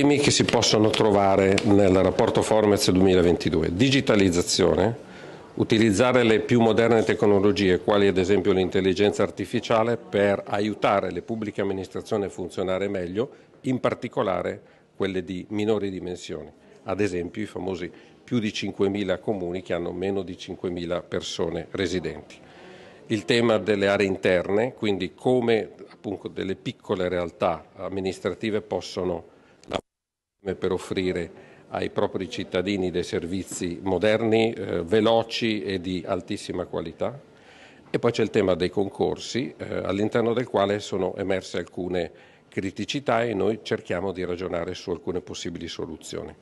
temi che si possono trovare nel rapporto Formez 2022. Digitalizzazione, utilizzare le più moderne tecnologie, quali ad esempio l'intelligenza artificiale, per aiutare le pubbliche amministrazioni a funzionare meglio, in particolare quelle di minori dimensioni, ad esempio i famosi più di 5.000 comuni che hanno meno di 5.000 persone residenti. Il tema delle aree interne, quindi come appunto delle piccole realtà amministrative possono per offrire ai propri cittadini dei servizi moderni, eh, veloci e di altissima qualità. E poi c'è il tema dei concorsi, eh, all'interno del quale sono emerse alcune criticità e noi cerchiamo di ragionare su alcune possibili soluzioni.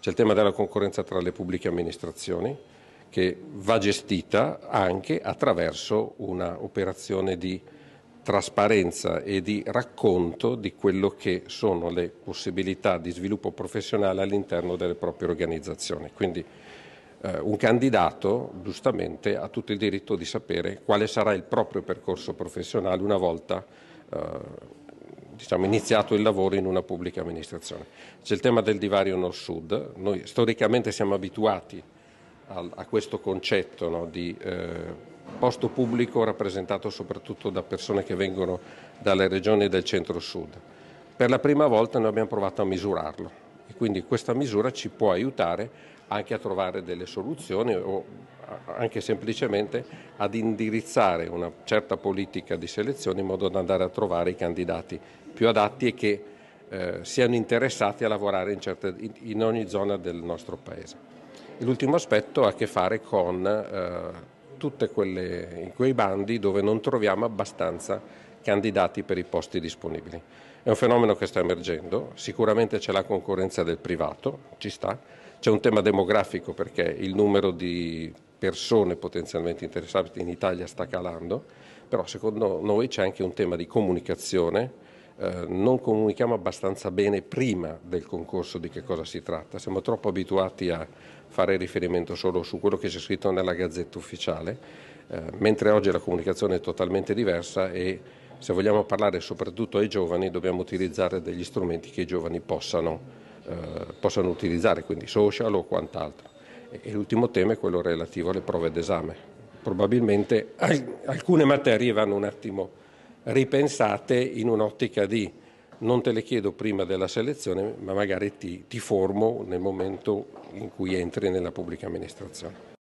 C'è il tema della concorrenza tra le pubbliche amministrazioni, che va gestita anche attraverso un'operazione di trasparenza e di racconto di quello che sono le possibilità di sviluppo professionale all'interno delle proprie organizzazioni. Quindi eh, un candidato giustamente ha tutto il diritto di sapere quale sarà il proprio percorso professionale una volta eh, diciamo, iniziato il lavoro in una pubblica amministrazione. C'è il tema del divario nord-sud, noi storicamente siamo abituati a, questo concetto no, di eh, posto pubblico rappresentato soprattutto da persone che vengono dalle regioni del centro-sud. Per la prima volta noi abbiamo provato a misurarlo e quindi questa misura ci può aiutare anche a trovare delle soluzioni o anche semplicemente ad indirizzare una certa politica di selezione in modo da andare a trovare i candidati più adatti e che eh, siano interessati a lavorare in, certe, in, ogni zona del nostro Paese. L'ultimo aspetto ha a che fare con eh, tutti quei bandi dove non troviamo abbastanza candidati per i posti disponibili. È un fenomeno che sta emergendo, sicuramente c'è la concorrenza del privato, ci sta, c'è un tema demografico perché il numero di persone potenzialmente interessate in Italia sta calando, però secondo noi c'è anche un tema di comunicazione eh, non comunichiamo abbastanza bene prima del concorso di che cosa si tratta. Siamo troppo abituati a fare riferimento solo su quello che c'è scritto nella gazzetta ufficiale, eh, mentre oggi la comunicazione è totalmente diversa e se vogliamo parlare soprattutto ai giovani dobbiamo utilizzare degli strumenti che i giovani possano, eh, possano utilizzare, quindi social o quant'altro. E, l'ultimo tema è quello relativo alle prove d'esame. Probabilmente alcune materie vanno un attimo ripensate in un'ottica di non te le chiedo prima della selezione, ma magari ti, ti formo nel momento in cui entri nella pubblica amministrazione.